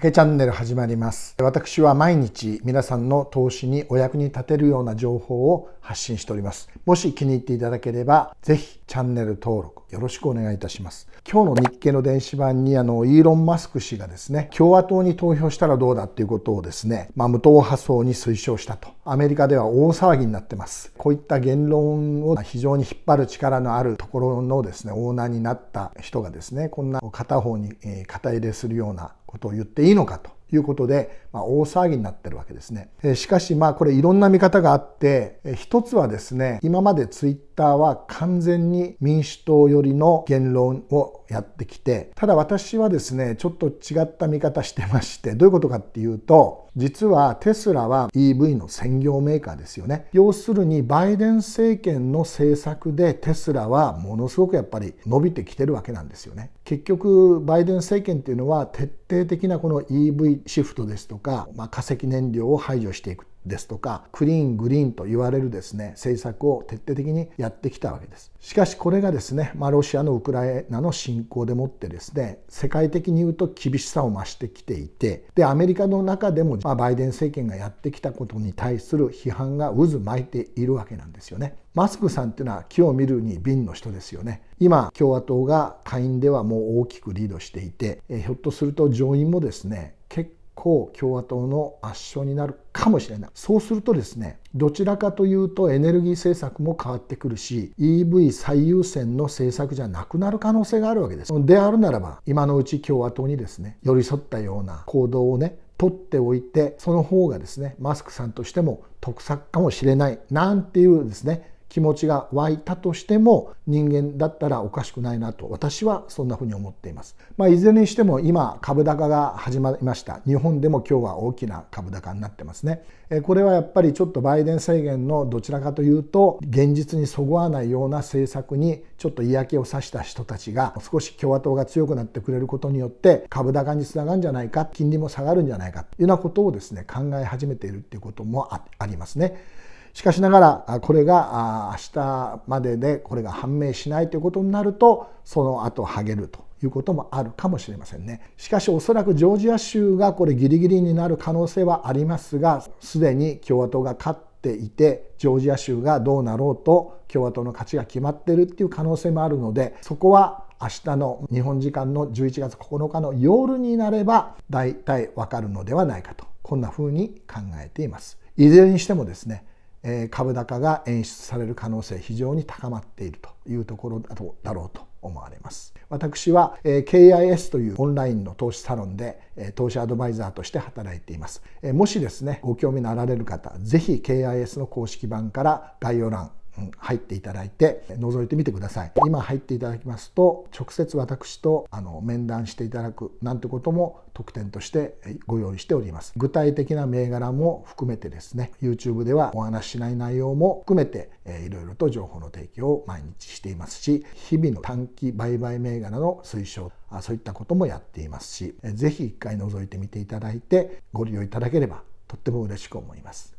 竹チャンネル始まります私は毎日皆さんの投資にお役に立てるような情報を発信しておりますもし気に入っていただければぜひチャンネル登録よろしくお願いいたします今日の日経の電子版にあのイーロン・マスク氏がですね共和党に投票したらどうだっていうことをですねまあ、無党派層に推奨したとアメリカでは大騒ぎになってます。こういった言論を非常に引っ張る力のあるところのですね、オーナーになった人がですね、こんな片方に肩入れするようなことを言っていいのかということで、まあ、大騒ぎになってるわけですね。えしかしまあこれいろんな見方があって、え一つはですね、今までツイッターは完全に民主党寄りの言論をやってきて、ただ私はですね、ちょっと違った見方してまして、どういうことかっていうと、実はテスラは EV の専業メーカーですよね。要するにバイデン政権の政策でテスラはものすごくやっぱり伸びてきてるわけなんですよね。結局バイデン政権っていうのは徹底的なこの EV シフトですとかか、まあ、化石燃料を排除していくですとかクリーングリーンと言われるですね政策を徹底的にやってきたわけですしかしこれがですね、まあ、ロシアのウクライナの侵攻でもってですね世界的に言うと厳しさを増してきていてでアメリカの中でも、まあ、バイデン政権がやってきたことに対する批判が渦巻いているわけなんですよねマスクさんっていうのは木を見るに瓶の人ですよね今共和党が下院ではもう大きくリードしていてえひょっとすると上院もですね結公共和党の圧勝になるかもしれないそうするとですねどちらかというとエネルギー政策も変わってくるし EV 最優先の政策じゃなくなる可能性があるわけですであるならば今のうち共和党にですね寄り添ったような行動をね取っておいてその方がですねマスクさんとしても得策かもしれないなんていうですね気持ちが湧いたとしても人間だったらおかしくないなと私はそんなふうに思っています、まあ、いずれにしても今株高が始まりました日本でも今日は大きな株高になってますねこれはやっぱりちょっとバイデン政権のどちらかというと現実にそぐわないような政策にちょっと嫌気をさした人たちが少し共和党が強くなってくれることによって株高につながるんじゃないか金利も下がるんじゃないかというようなことをですね考え始めているっていうこともありますね。しかしながらこれが明日まででこれが判明しないということになるとその後ハゲるということもあるかもしれませんねしかしおそらくジョージア州がこれギリギリになる可能性はありますがすでに共和党が勝っていてジョージア州がどうなろうと共和党の勝ちが決まってるっていう可能性もあるのでそこは明日の日本時間の11月9日の夜になれば大体わかるのではないかとこんなふうに考えていますいずれにしてもですね株高が演出される可能性非常に高まっているというところだとだろうと思われます私は KIS というオンラインの投資サロンで投資アドバイザーとして働いていますもしですねご興味のあられる方是非 KIS の公式版から概要欄入っていただいて覗いてみてください今入っていただきますと直接私とあの面談していただくなんてことも特典としてご用意しております具体的な銘柄も含めてですね YouTube ではお話ししない内容も含めていろいろと情報の提供を毎日していますし日々の短期売買銘柄の推奨そういったこともやっていますし是非一回覗いてみていただいてご利用いただければとっても嬉しく思います